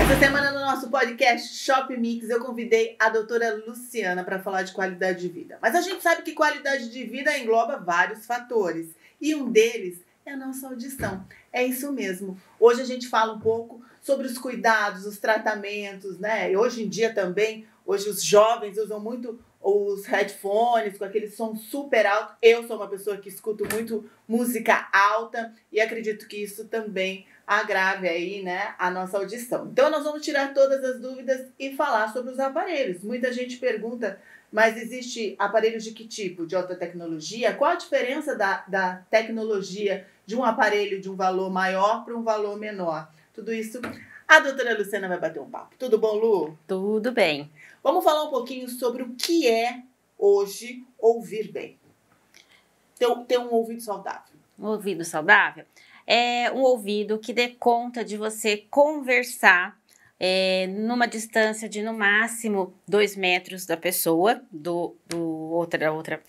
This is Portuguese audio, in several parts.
Essa semana no nosso podcast Shop Mix, eu convidei a doutora Luciana para falar de qualidade de vida. Mas a gente sabe que qualidade de vida engloba vários fatores e um deles é a nossa audição. É isso mesmo. Hoje a gente fala um pouco sobre os cuidados, os tratamentos, né? E hoje em dia também, hoje os jovens usam muito os headphones com aquele som super alto. Eu sou uma pessoa que escuto muito música alta e acredito que isso também agrave aí, né, a nossa audição. Então nós vamos tirar todas as dúvidas e falar sobre os aparelhos. Muita gente pergunta, mas existe aparelhos de que tipo? De alta tecnologia? Qual a diferença da, da tecnologia de um aparelho de um valor maior para um valor menor? Tudo isso a doutora Luciana vai bater um papo. Tudo bom, Lu? Tudo bem. Vamos falar um pouquinho sobre o que é hoje ouvir bem. Ter, ter um ouvido saudável. Um ouvido saudável? é um ouvido que dê conta de você conversar é, numa distância de no máximo dois metros da pessoa, do, do outra, outra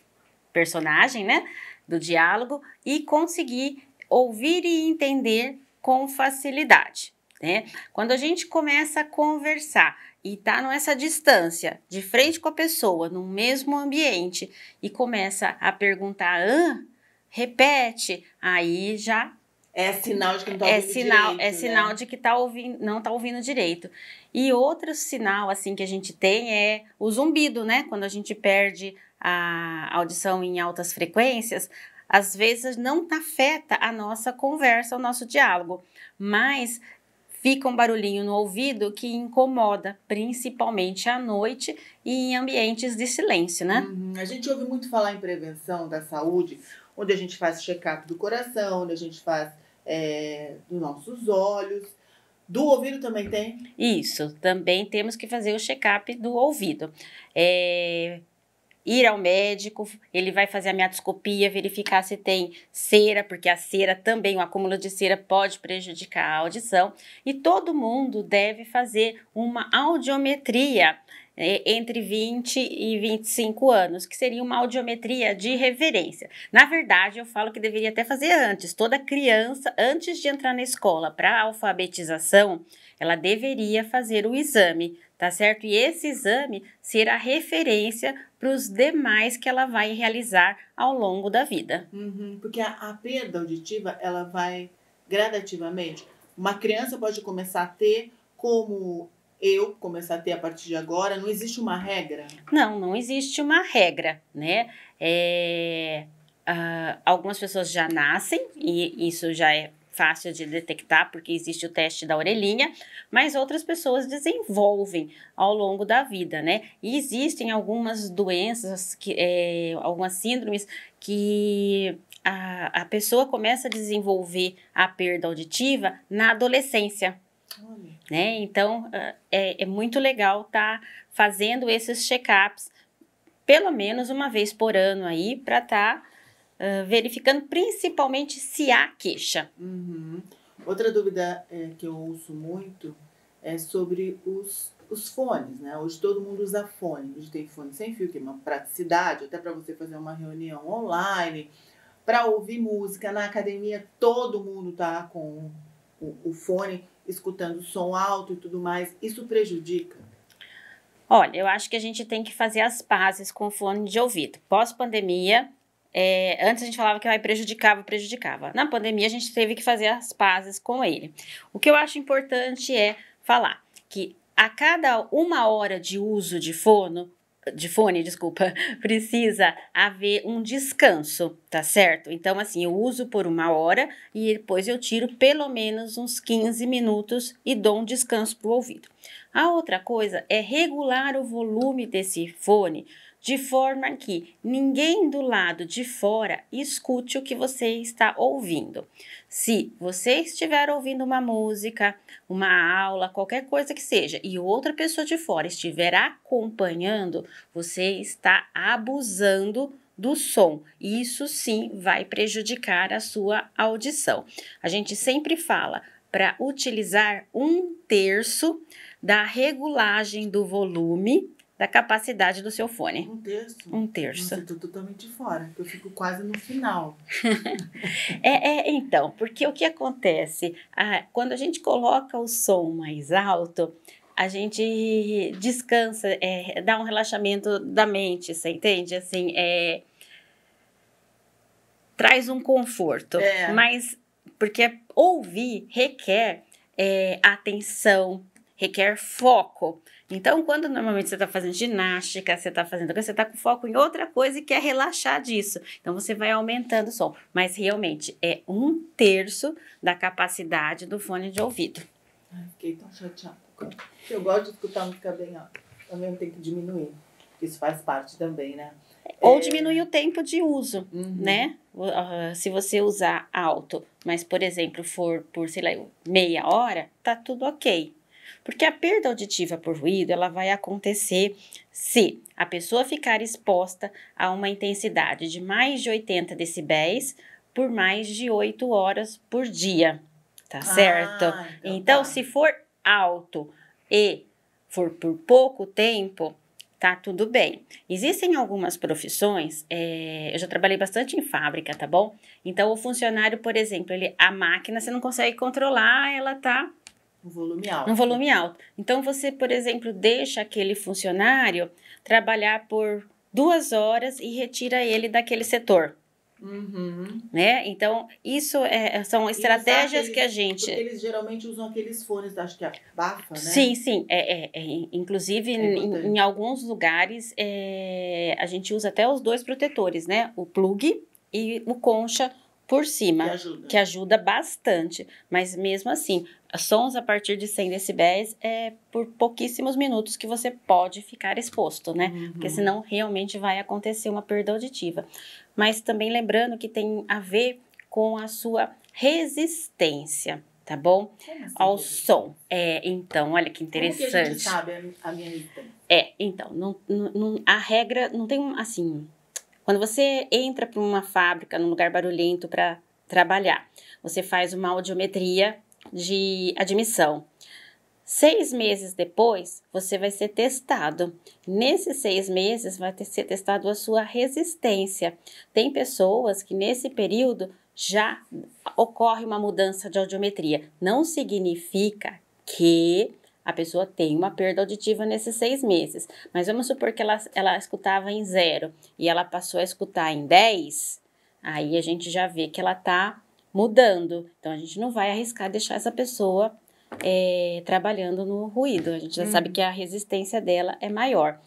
personagem, né? Do diálogo, e conseguir ouvir e entender com facilidade. Né? Quando a gente começa a conversar e tá nessa distância, de frente com a pessoa, no mesmo ambiente, e começa a perguntar, ah, repete, aí já é sinal de que não tá é ouvindo sinal, é direito. É né? sinal de que tá ouvindo, não tá ouvindo direito. E outro sinal, assim, que a gente tem é o zumbido, né? Quando a gente perde a audição em altas frequências, às vezes não afeta a nossa conversa, o nosso diálogo, mas fica um barulhinho no ouvido que incomoda, principalmente à noite e em ambientes de silêncio, né? Uhum. A gente ouve muito falar em prevenção da saúde, onde a gente faz check-up do coração, onde a gente faz é, dos nossos olhos. Do ouvido também tem? Isso, também temos que fazer o check-up do ouvido. É, ir ao médico, ele vai fazer a miatoscopia, verificar se tem cera, porque a cera também, o acúmulo de cera pode prejudicar a audição, e todo mundo deve fazer uma audiometria é, entre 20 e 25 anos, que seria uma audiometria de referência. Na verdade, eu falo que deveria até fazer antes. Toda criança, antes de entrar na escola para alfabetização, ela deveria fazer o exame, tá certo? E esse exame será referência para os demais que ela vai realizar ao longo da vida. Uhum, porque a, a perda auditiva, ela vai gradativamente. Uma criança pode começar a ter como eu começar a ter a partir de agora? Não existe uma regra? Não, não existe uma regra, né? É, uh, algumas pessoas já nascem e isso já é fácil de detectar porque existe o teste da orelhinha, mas outras pessoas desenvolvem ao longo da vida, né? E existem algumas doenças, que, é, algumas síndromes que a, a pessoa começa a desenvolver a perda auditiva na adolescência. Né? Então, ah, é, é muito legal estar tá fazendo esses check-ups, pelo menos uma vez por ano aí, para estar tá, uh, verificando principalmente se há queixa. Uhum. Outra dúvida é, que eu ouço muito é sobre os, os fones, né? Hoje todo mundo usa fone, hoje tem fone sem fio, que é uma praticidade, até para você fazer uma reunião online, para ouvir música. Na academia todo mundo tá com o, o fone escutando som alto e tudo mais, isso prejudica? Olha, eu acho que a gente tem que fazer as pazes com o fone de ouvido. Pós-pandemia, é, antes a gente falava que vai prejudicava, prejudicava. Na pandemia, a gente teve que fazer as pazes com ele. O que eu acho importante é falar que a cada uma hora de uso de fono, de fone, desculpa, precisa haver um descanso, tá certo? Então, assim, eu uso por uma hora e depois eu tiro pelo menos uns 15 minutos e dou um descanso pro ouvido. A outra coisa é regular o volume desse fone de forma que ninguém do lado de fora escute o que você está ouvindo. Se você estiver ouvindo uma música, uma aula, qualquer coisa que seja, e outra pessoa de fora estiver acompanhando, você está abusando do som. isso sim vai prejudicar a sua audição. A gente sempre fala para utilizar um terço da regulagem do volume da capacidade do seu fone. Um terço. Um terço. Nossa, eu tô totalmente fora, eu fico quase no final. é, é, então, porque o que acontece? Ah, quando a gente coloca o som mais alto, a gente descansa, é, dá um relaxamento da mente, você entende? Assim, é, traz um conforto, é. mas porque ouvir requer é, atenção, requer foco. Então, quando normalmente você está fazendo ginástica, você está fazendo você está com foco em outra coisa e quer relaxar disso. Então, você vai aumentando o som. Mas realmente é um terço da capacidade do fone de ouvido. Ai, fiquei tão chateada. Eu gosto de escutar música bem alta. Também tem que diminuir. Isso faz parte também, né? Ou é. diminuir o tempo de uso, uhum. né? Uh, se você usar alto, mas, por exemplo, for por, sei lá, meia hora, tá tudo ok porque a perda auditiva por ruído, ela vai acontecer se a pessoa ficar exposta a uma intensidade de mais de 80 decibéis por mais de 8 horas por dia, tá ah, certo? Então, então tá. se for alto e for por pouco tempo, tá tudo bem. Existem algumas profissões, é, eu já trabalhei bastante em fábrica, tá bom? Então, o funcionário, por exemplo, ele, a máquina você não consegue controlar, ela tá um volume alto. Um volume alto. Então, você, por exemplo, deixa aquele funcionário trabalhar por duas horas e retira ele daquele setor. Uhum. Né? Então, isso é, é são estratégias aqueles, que a gente. Porque eles geralmente usam aqueles fones, acho que abafa, né? Sim, sim. É, é, é inclusive, é em, em, alguns lugares, é, a gente usa até os dois protetores, né? O plug e o concha por cima, que ajuda. que ajuda. bastante. Mas mesmo assim, sons a partir de 100 decibéis é por pouquíssimos minutos que você pode ficar exposto, né? Uhum. Porque senão realmente vai acontecer uma perda auditiva. Mas também lembrando que tem a ver com a sua resistência. Tá bom? É Ao som. É, então, olha que interessante. Como que a gente sabe a minha É, então, não, não, a regra não tem assim quando você entra para uma fábrica, num lugar barulhento para trabalhar, você faz uma audiometria de admissão. Seis meses depois, você vai ser testado. Nesses seis meses, vai ter, ser testado a sua resistência. Tem pessoas que nesse período já ocorre uma mudança de audiometria. Não significa que a pessoa tem uma perda auditiva nesses seis meses, mas vamos supor que ela, ela escutava em zero e ela passou a escutar em dez, aí a gente já vê que ela está mudando. Então a gente não vai arriscar deixar essa pessoa é, trabalhando no ruído. A gente já sabe uhum. que a resistência dela é maior.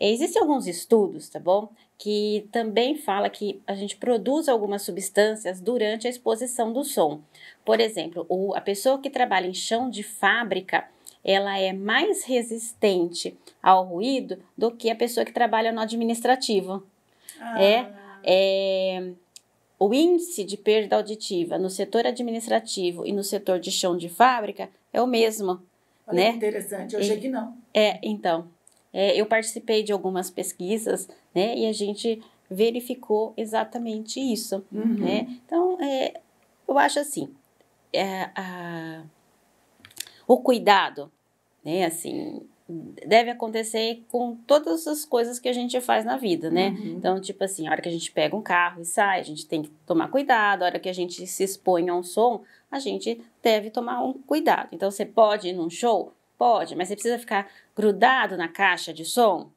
Existem alguns estudos, tá bom? Que também fala que a gente produz algumas substâncias durante a exposição do som. Por exemplo, o, a pessoa que trabalha em chão de fábrica, ela é mais resistente ao ruído do que a pessoa que trabalha no administrativo. Ah. É, é o índice de perda auditiva no setor administrativo e no setor de chão de fábrica é o mesmo. Olha né? Interessante, eu achei que não. É, então. É, eu participei de algumas pesquisas, né? E a gente verificou exatamente isso. Uhum. Né? Então, é, eu acho assim, é, a, o cuidado, né? Assim, deve acontecer com todas as coisas que a gente faz na vida, né? Uhum. Então, tipo assim, a hora que a gente pega um carro e sai, a gente tem que tomar cuidado, a hora que a gente se expõe a um som, a gente deve tomar um cuidado. Então, você pode ir num show? Pode, mas você precisa ficar grudado na caixa de som?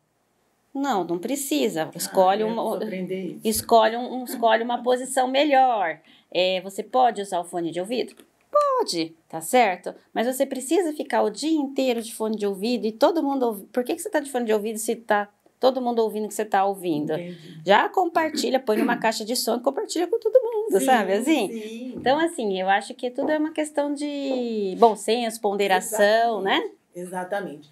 Não, não precisa. Ah, escolhe ah, uma, escolhe, um, escolhe uma posição melhor. É, você pode usar o fone de ouvido? Pode, tá certo? Mas você precisa ficar o dia inteiro de fone de ouvido e todo mundo. Ouvi... Por que, que você tá de fone de ouvido se tá todo mundo ouvindo o que você tá ouvindo? Entendi. Já compartilha, põe numa caixa de som e compartilha com todo mundo, sim, sabe? Assim? Sim. Então, assim, eu acho que tudo é uma questão de bom senso, ponderação, Exatamente. né? Exatamente.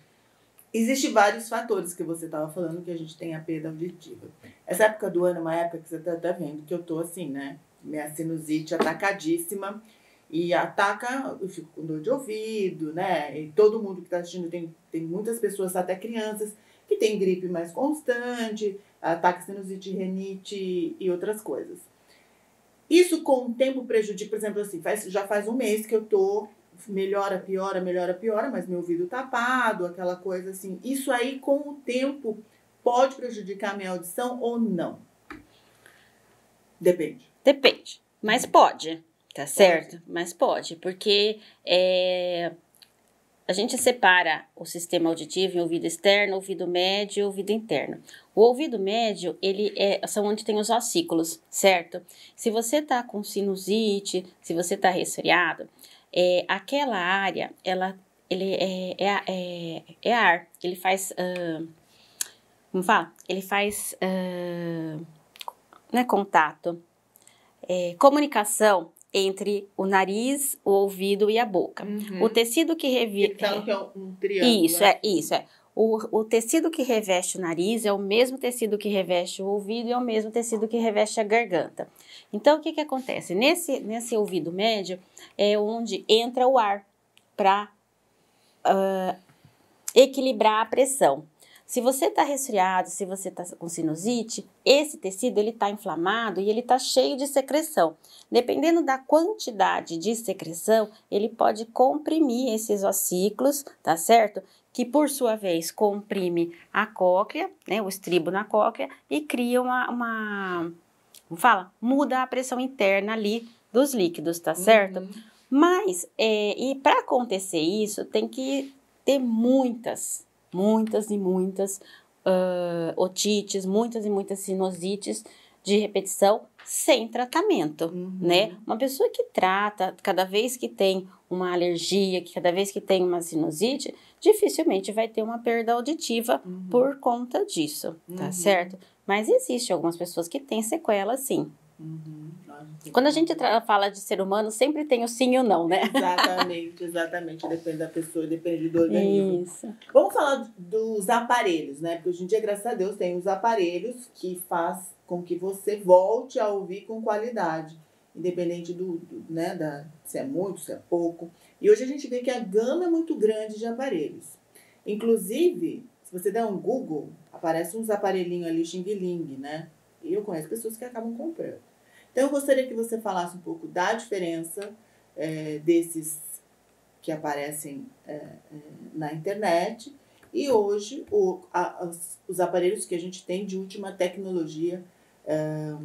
Existem vários fatores que você estava falando que a gente tem a perda auditiva. Essa época do ano é uma época que você está tá vendo que eu tô assim, né? Minha sinusite atacadíssima e ataca, eu fico com dor de ouvido, né? E todo mundo que está assistindo tem, tem muitas pessoas, até crianças, que tem gripe mais constante, ataque sinusite, renite e outras coisas. Isso com o tempo prejudica, por exemplo, assim, faz, já faz um mês que eu tô melhora, piora, melhora, piora, mas meu ouvido tapado, aquela coisa assim. Isso aí com o tempo pode prejudicar a minha audição ou não? Depende. Depende, mas pode. Tá certo? Mas pode, porque é, a gente separa o sistema auditivo em ouvido externo, ouvido médio e ouvido interno. O ouvido médio, ele é são onde tem os ossículos, certo? Se você tá com sinusite, se você tá resfriado, é, aquela área, ela ele é, é, é, é ar, ele faz. Uh, como fala? Ele faz uh, né, contato. É, comunicação entre o nariz, o ouvido e a boca. Uhum. O tecido que reveste. Então, que é um triângulo. Isso, é, né? isso. É. O, o tecido que reveste o nariz é o mesmo tecido que reveste o ouvido e é o mesmo tecido que reveste a garganta. Então, o que, que acontece? Nesse, nesse ouvido médio é onde entra o ar para uh, ah, equilibrar a pressão. Se você está resfriado, se você está com sinusite, esse tecido ele está inflamado e ele está cheio de secreção. Dependendo da quantidade de secreção, ele pode comprimir esses ossículos, tá certo? Que por sua vez comprime a cóclea, né, o estribo na cóclea e cria uma, uma fala, muda a pressão interna ali dos líquidos, tá certo? Uhum. Mas é, e para acontecer isso tem que ter muitas muitas e muitas uh, otites, muitas e muitas sinosites de repetição sem tratamento, uhum. né? Uma pessoa que trata, cada vez que tem uma alergia, que cada vez que tem uma sinusite, dificilmente vai ter uma perda auditiva uhum. por conta disso, tá uhum. certo? Mas existe algumas pessoas que têm sequela sim. Uhum. Quando a gente fala de ser humano, sempre tem o sim e o não, né? Exatamente, exatamente. Depende da pessoa, depende do organismo. Isso. Vamos falar dos aparelhos, né? Porque hoje em dia, graças a Deus, tem os aparelhos que faz com que você volte a ouvir com qualidade. Independente do, do né, da, se é muito, se é pouco. E hoje a gente vê que a gama é muito grande de aparelhos. Inclusive, se você der um Google, aparece uns aparelhinhos ali, xing-ling, né? E eu conheço pessoas que acabam comprando. Então, eu gostaria que você falasse um pouco da diferença é, desses que aparecem é, é na internet e hoje o, a, os aparelhos que a gente tem de última tecnologia é,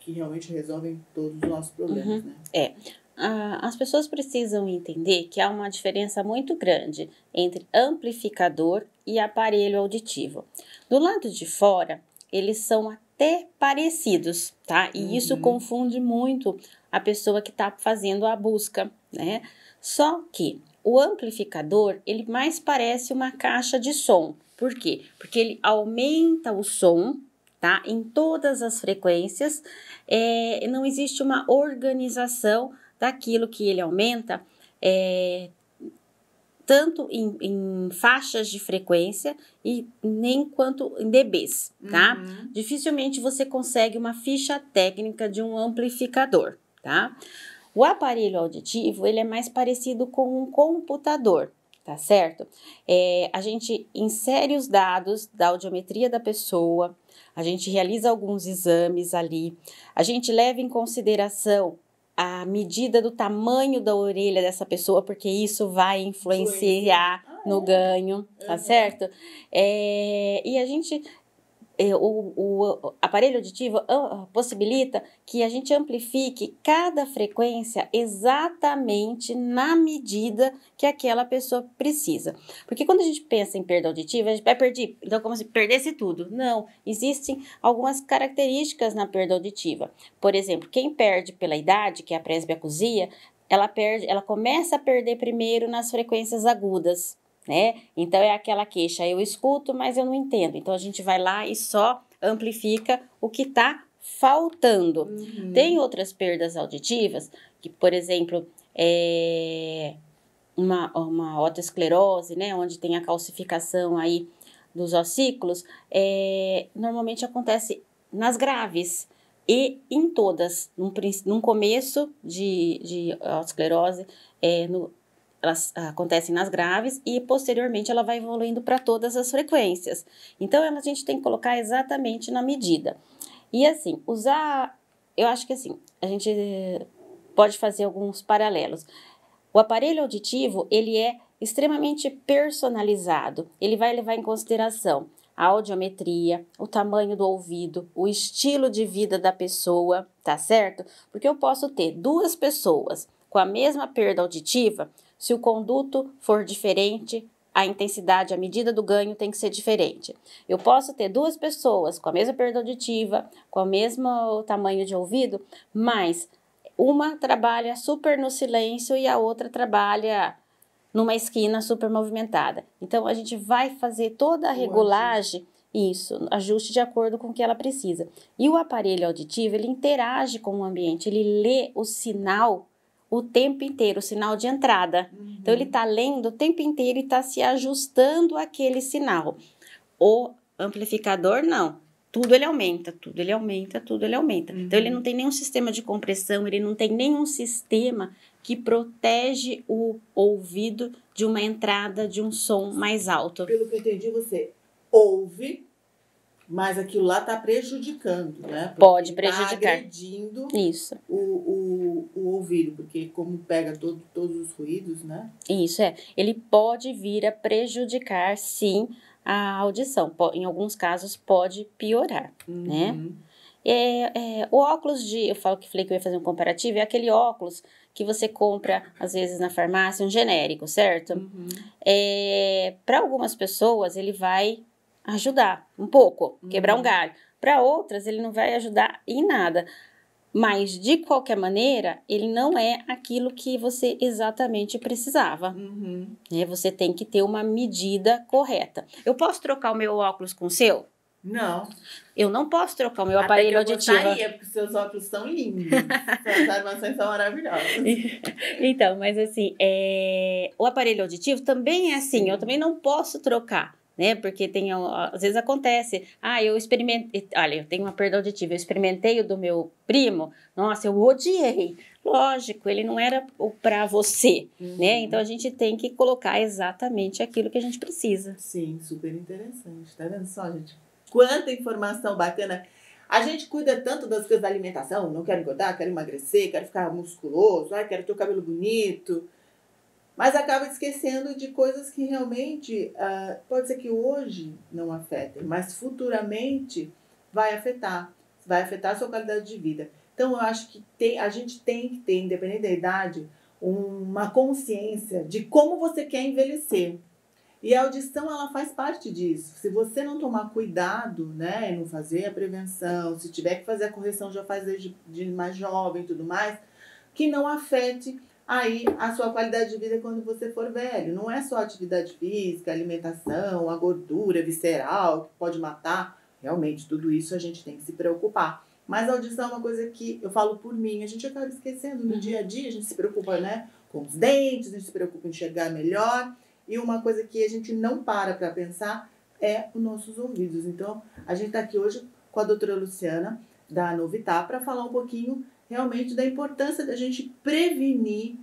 que realmente resolvem todos os nossos problemas. Uhum. Né? É. as pessoas precisam entender que há uma diferença muito grande entre amplificador e aparelho auditivo. Do lado de fora, eles são ter parecidos, tá? E uhum. isso confunde muito a pessoa que está fazendo a busca, né? Só que o amplificador, ele mais parece uma caixa de som. Por quê? Porque ele aumenta o som, tá? Em todas as frequências. É, não existe uma organização daquilo que ele aumenta é, tanto em, em, faixas de frequência e nem quanto em dBs, tá? Uhum. Dificilmente você consegue uma ficha técnica de um amplificador, tá? O aparelho auditivo, ele é mais parecido com um computador, tá certo? É, a gente insere os dados da audiometria da pessoa, a gente realiza alguns exames ali, a gente leva em consideração a medida do tamanho da orelha dessa pessoa, porque isso vai influenciar ah, é? no ganho, tá uhum. certo? É, e a gente é, o, o, aparelho auditivo ah, ah, possibilita que a gente amplifique cada frequência exatamente na medida que aquela pessoa precisa. Porque quando a gente pensa em perda auditiva, a gente vai perder, então como se perdesse tudo. Não, existem algumas características na perda auditiva. Por exemplo, quem perde pela idade, que é a presbiacusia, ela perde, ela começa a perder primeiro nas frequências agudas né? Então é aquela queixa, eu escuto, mas eu não entendo. Então a gente vai lá e só amplifica o que está faltando. Uhum. Tem outras perdas auditivas, que, por exemplo, é uma, uma otosclerose, né? Onde tem a calcificação aí dos ossículos, é, normalmente acontece nas graves e em todas, num, num começo de, de esclerose, é, no, elas ah, acontecem nas graves e posteriormente ela vai evoluindo para todas as frequências. Então ela, a gente tem que colocar exatamente na medida. E assim, usar, eu acho que assim, a gente eh, pode fazer alguns paralelos. O aparelho auditivo, ele é extremamente personalizado. Ele vai levar em consideração a audiometria, o tamanho do ouvido, o estilo de vida da pessoa, tá certo? Porque eu posso ter duas pessoas com a mesma perda auditiva, se o conduto for diferente, a intensidade, a medida do ganho tem que ser diferente. Eu posso ter duas pessoas com a mesma perda auditiva, com o mesmo tamanho de ouvido, mas uma trabalha super no silêncio e a outra trabalha numa esquina super movimentada. Então a gente vai fazer toda a regulagem isso, ajuste de acordo com o que ela precisa. E o aparelho auditivo, ele interage com o ambiente, ele lê o sinal o tempo inteiro, o sinal de entrada. Uhum. Então ele está lendo o tempo inteiro e está se ajustando àquele sinal. O amplificador não. Tudo ele aumenta, tudo ele aumenta, tudo ele aumenta. Uhum. Então ele não tem nenhum sistema de compressão, ele não tem nenhum sistema que protege o ouvido de uma entrada de um som mais alto. Pelo que eu entendi, você ouve, mas aquilo lá está prejudicando, né? Porque Pode tá prejudicar. Tá agredindo Isso. o, o o, ouvido, porque como pega todo, todos os ruídos, né? Isso, é. Ele pode vir a prejudicar, sim, a audição. Em alguns casos, pode piorar, né? uhum. né? É, é, o óculos de. Eu falo que falei que eu ia fazer um comparativo, é aquele óculos que você compra, às vezes, na farmácia, um genérico, certo? Uhum. É, Para algumas pessoas, ele vai ajudar um pouco, uhum. quebrar um uhum. galho. Para outras, ele não vai ajudar em nada. Mas, de qualquer maneira, ele não é aquilo que você exatamente precisava. Uhum. Né? Você tem que ter uma medida correta. Eu posso trocar o meu óculos com o seu? Não. Eu não posso trocar o meu Até aparelho que eu auditivo. Gostaria, porque seus óculos são lindos. Suas armações são maravilhosas. então, mas assim, é... o aparelho auditivo também é assim. Sim. Eu também não posso trocar né? Porque tem, às vezes acontece, ah, eu experimentei, olha, eu tenho uma perda auditiva, eu experimentei o do meu primo, nossa, eu odiei. Lógico, ele não era o para você, né? uhum. né? Então a gente tem que colocar exatamente aquilo que a gente precisa. Sim, super interessante. Tá vendo só, gente? Quanta informação bacana. A gente cuida tanto das coisas da alimentação, não quero engordar, quero emagrecer, quero ficar musculoso, ai, quero ter o cabelo bonito, mas acaba esquecendo de coisas que realmente uh, pode ser que hoje não afetem, mas futuramente vai afetar, vai afetar a sua qualidade de vida. Então eu acho que tem, a gente tem que ter, independente da idade, uma consciência de como você quer envelhecer. E a audição ela faz parte disso. Se você não tomar cuidado, né, e não fazer a prevenção, se tiver que fazer a correção já faz desde de mais jovem e tudo mais, que não afete aí a sua qualidade de vida é quando você for velho. Não é só atividade física, alimentação, a gordura visceral que pode matar. Realmente, tudo isso a gente tem que se preocupar. Mas a audição é uma coisa que eu falo por mim, a gente acaba esquecendo no uhum. dia a dia, a gente se preocupa, né, com os dentes, a gente se preocupa em enxergar melhor. E uma coisa que a gente não para para pensar é os nossos ouvidos. Então, a gente está aqui hoje com a doutora Luciana da Novitar para falar um pouquinho realmente da importância da gente prevenir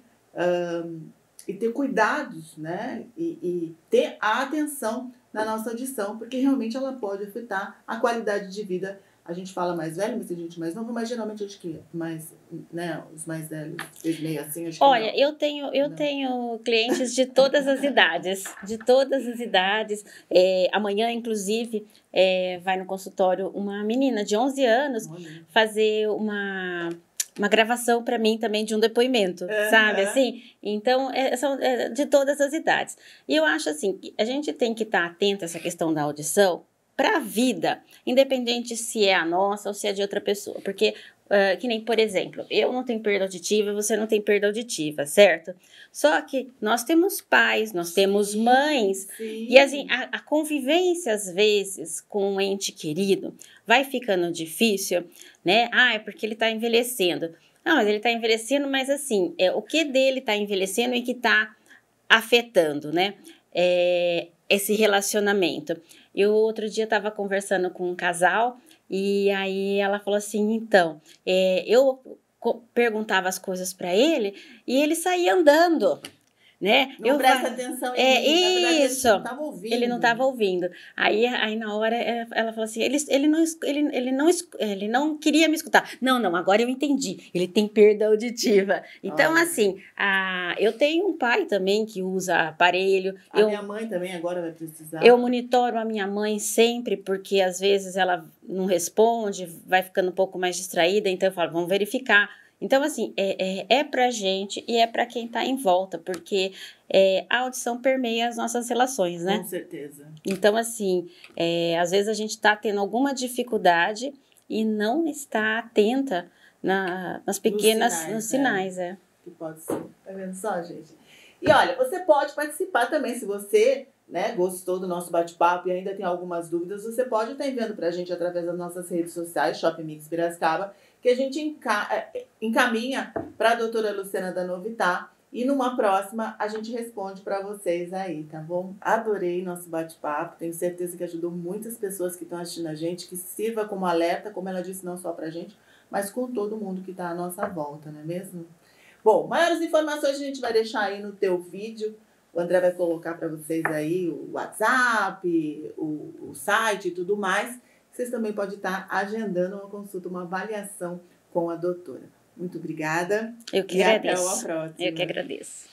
um, e ter cuidados, né? E, e, ter a atenção na nossa audição, porque realmente ela pode afetar a qualidade de vida. A gente fala mais velho, mas a gente mais novo, mas geralmente acho que mais, né, os mais velhos, meio assim, acho Olha, eu tenho, eu não. tenho clientes de todas as idades, de todas as idades. É, amanhã, inclusive, é, vai no consultório uma menina de 11 anos Olha. fazer uma uma gravação para mim também de um depoimento, uhum. sabe? Assim, então é, são é, de todas as idades. E eu acho assim, a gente tem que estar tá atento a essa questão da audição, para a vida, independente se é a nossa ou se é de outra pessoa. Porque, uh, que nem, por exemplo, eu não tenho perda auditiva, você não tem perda auditiva, certo? Só que nós temos pais, nós temos mães, sim. e assim, a, a, convivência, às vezes, com um ente querido vai ficando difícil, né? Ah, é porque ele está envelhecendo. Não, mas ele está envelhecendo, mas assim, é o que dele está envelhecendo e que está afetando, né? é, esse relacionamento. Eu outro dia estava conversando com um casal e aí ela falou assim: então, é, eu perguntava as coisas para ele e ele saía andando né? Não eu presta atenção em é, mim. Isso. Ele não estava ouvindo. Ele não estava ouvindo. Aí, aí na hora ela falou assim, ele, ele, não, ele, ele, não, ele não queria me escutar. Não, não, agora eu entendi. Ele tem perda auditiva. Então, assim, a, eu tenho um pai também que usa aparelho. A eu, minha mãe também agora vai precisar. Eu monitoro a minha mãe sempre, porque às vezes ela não responde, vai ficando um pouco mais distraída, então eu falo, vamos verificar então, assim, é, é, é pra gente e é para quem tá em volta, porque é, a audição permeia as nossas relações, né? Com certeza. Então, assim, é, às vezes a gente tá tendo alguma dificuldade e não está atenta na, nas pequenas, sinais, nos é. sinais, é. Que pode ser. Tá vendo só, gente? E olha, você pode participar também se você né, gostou do nosso bate-papo e ainda tem algumas dúvidas, você pode estar tá enviando para gente através das nossas redes sociais, Shopping Mix Piracicaba, que a gente enca é, encaminha para a doutora Luciana Danovitá e numa próxima a gente responde para vocês aí, tá bom? Adorei nosso bate-papo, tenho certeza que ajudou muitas pessoas que estão assistindo a gente, que sirva como alerta, como ela disse, não só para a gente, mas com todo mundo que está à nossa volta, não é mesmo? Bom, maiores informações a gente vai deixar aí no teu vídeo. O André vai colocar para vocês aí o WhatsApp, o, o site e tudo mais vocês também podem estar agendando uma consulta, uma avaliação com a doutora. Muito obrigada. Eu que e agradeço. Até uma próxima. Eu que agradeço.